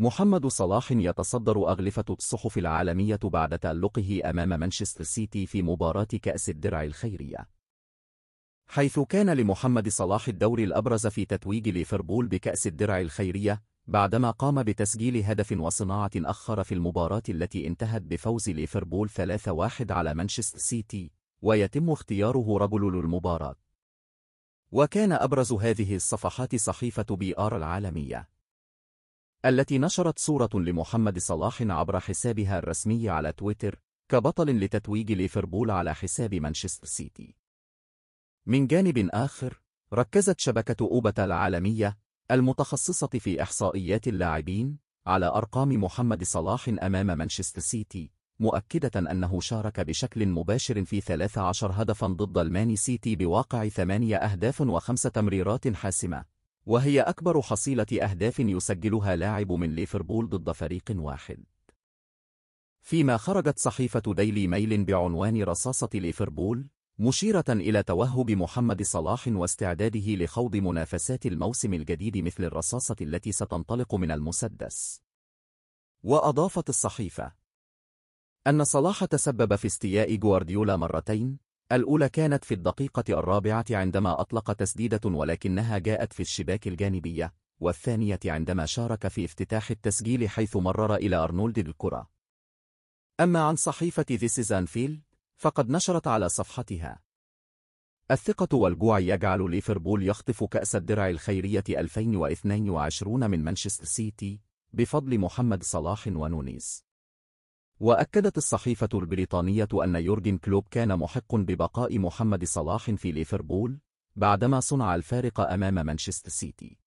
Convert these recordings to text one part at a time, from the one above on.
محمد صلاح يتصدر أغلفة الصحف العالمية بعد تألقه أمام مانشستر سيتي في مباراة كأس الدرع الخيرية حيث كان لمحمد صلاح الدور الأبرز في تتويج ليفربول بكأس الدرع الخيرية بعدما قام بتسجيل هدف وصناعة أخر في المباراة التي انتهت بفوز ليفربول 3-1 على مانشستر سيتي ويتم اختياره رجل المباراة وكان أبرز هذه الصفحات صحيفة بي آر العالمية التي نشرت صورة لمحمد صلاح عبر حسابها الرسمي على تويتر كبطل لتتويج ليفربول على حساب مانشستر سيتي. من جانب آخر، ركزت شبكة أوبة العالمية المتخصصة في إحصائيات اللاعبين على أرقام محمد صلاح أمام مانشستر سيتي، مؤكدة أنه شارك بشكل مباشر في 13 هدفا ضد المان سيتي بواقع 8 أهداف وخمس تمريرات حاسمة، وهي أكبر حصيلة أهداف يسجلها لاعب من ليفربول ضد فريق واحد. فيما خرجت صحيفة ديلي ميل بعنوان رصاصة ليفربول، مشيرة إلى توهب محمد صلاح واستعداده لخوض منافسات الموسم الجديد مثل الرصاصة التي ستنطلق من المسدس. وأضافت الصحيفة أن صلاح تسبب في استياء جوارديولا مرتين، الأولى كانت في الدقيقة الرابعة عندما أطلق تسديدة ولكنها جاءت في الشباك الجانبية والثانية عندما شارك في افتتاح التسجيل حيث مرر إلى أرنولد الكرة أما عن صحيفة This is Anfield فقد نشرت على صفحتها الثقة والجوع يجعل ليفربول يخطف كأس الدرع الخيرية 2022 من مانشستر سيتي بفضل محمد صلاح ونونيز وأكدت الصحيفة البريطانية أن يورجن كلوب كان محق ببقاء محمد صلاح في ليفربول بعدما صنع الفارق أمام مانشستر سيتي.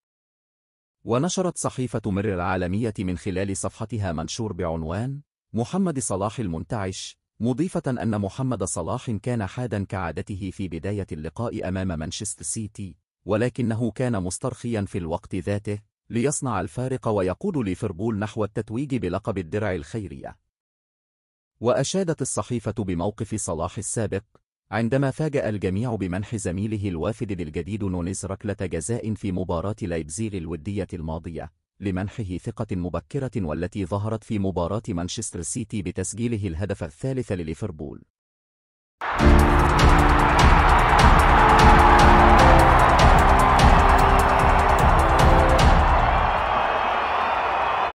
ونشرت صحيفة مر العالمية من خلال صفحتها منشور بعنوان محمد صلاح المنتعش مضيفة أن محمد صلاح كان حادا كعادته في بداية اللقاء أمام مانشستر سيتي ولكنه كان مسترخيا في الوقت ذاته ليصنع الفارق ويقود ليفربول نحو التتويج بلقب الدرع الخيرية وأشادت الصحيفة بموقف صلاح السابق عندما فاجأ الجميع بمنح زميله الوافد الجديد نونيز ركلة جزاء في مباراة لايبزيغ الودية الماضية لمنحه ثقة مبكرة والتي ظهرت في مباراة مانشستر سيتي بتسجيله الهدف الثالث لليفربول